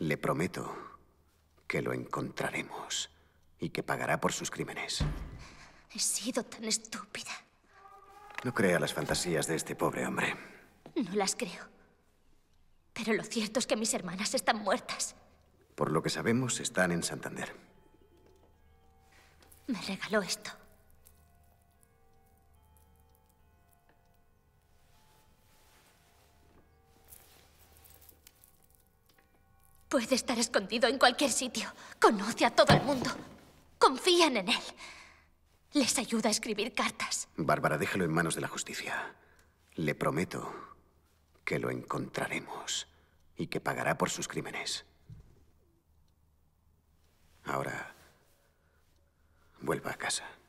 Le prometo que lo encontraremos y que pagará por sus crímenes. He sido tan estúpida. No crea las fantasías de este pobre hombre. No las creo. Pero lo cierto es que mis hermanas están muertas. Por lo que sabemos, están en Santander. Me regaló esto. Puede estar escondido en cualquier sitio. Conoce a todo el mundo. Confían en él. Les ayuda a escribir cartas. Bárbara, déjelo en manos de la justicia. Le prometo que lo encontraremos y que pagará por sus crímenes. Ahora, vuelva a casa.